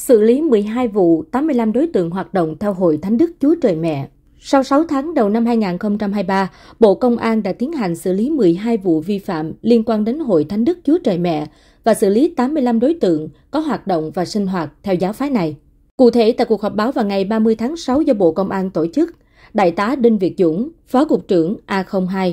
xử lý 12 vụ, 85 đối tượng hoạt động theo hội Thánh Đức Chúa Trời Mẹ. Sau 6 tháng đầu năm 2023, Bộ Công an đã tiến hành xử lý 12 vụ vi phạm liên quan đến Hội Thánh Đức Chúa Trời Mẹ và xử lý 85 đối tượng có hoạt động và sinh hoạt theo giáo phái này. Cụ thể, tại cuộc họp báo vào ngày 30 tháng 6 do Bộ Công an tổ chức, Đại tá Đinh Việt Dũng, Phó Cục trưởng A02,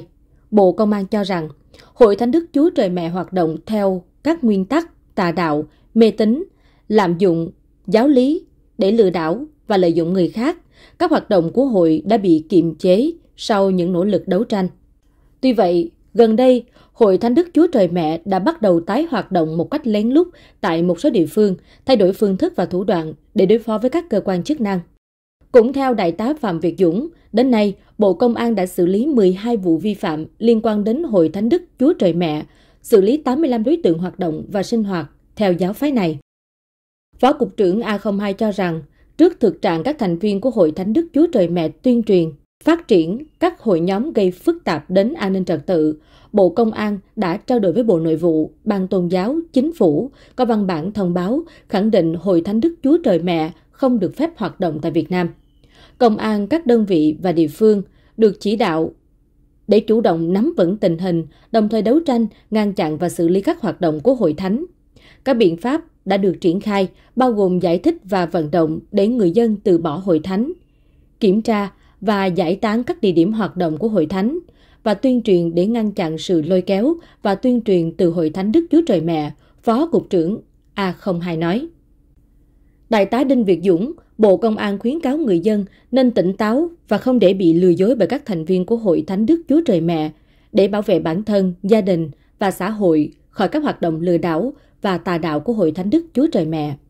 Bộ Công an cho rằng Hội Thánh Đức Chúa Trời Mẹ hoạt động theo các nguyên tắc tà đạo, mê tín, lạm dụng, giáo lý để lừa đảo và lợi dụng người khác, các hoạt động của hội đã bị kiềm chế sau những nỗ lực đấu tranh. Tuy vậy, gần đây, Hội Thánh Đức Chúa Trời Mẹ đã bắt đầu tái hoạt động một cách lén lút tại một số địa phương, thay đổi phương thức và thủ đoạn để đối phó với các cơ quan chức năng. Cũng theo Đại tá Phạm Việt Dũng, đến nay, Bộ Công an đã xử lý 12 vụ vi phạm liên quan đến Hội Thánh Đức Chúa Trời Mẹ, xử lý 85 đối tượng hoạt động và sinh hoạt theo giáo phái này. Phó Cục trưởng A02 cho rằng, trước thực trạng các thành viên của Hội Thánh Đức Chúa Trời Mẹ tuyên truyền, phát triển các hội nhóm gây phức tạp đến an ninh trật tự, Bộ Công an đã trao đổi với Bộ Nội vụ, Ban Tôn giáo, Chính phủ có văn bản thông báo khẳng định Hội Thánh Đức Chúa Trời Mẹ không được phép hoạt động tại Việt Nam. Công an các đơn vị và địa phương được chỉ đạo để chủ động nắm vững tình hình, đồng thời đấu tranh, ngăn chặn và xử lý các hoạt động của hội thánh. Các biện pháp đã được triển khai, bao gồm giải thích và vận động để người dân từ bỏ hội thánh, kiểm tra và giải tán các địa điểm hoạt động của hội thánh và tuyên truyền để ngăn chặn sự lôi kéo và tuyên truyền từ hội thánh Đức Chúa Trời Mẹ, Phó cục trưởng A02 nói. Đại tá Đinh Việt Dũng, Bộ Công an khuyến cáo người dân nên tỉnh táo và không để bị lừa dối bởi các thành viên của Hội Thánh Đức Chúa Trời Mẹ để bảo vệ bản thân, gia đình và xã hội khỏi các hoạt động lừa đảo và tà đạo của Hội Thánh Đức Chúa Trời Mẹ.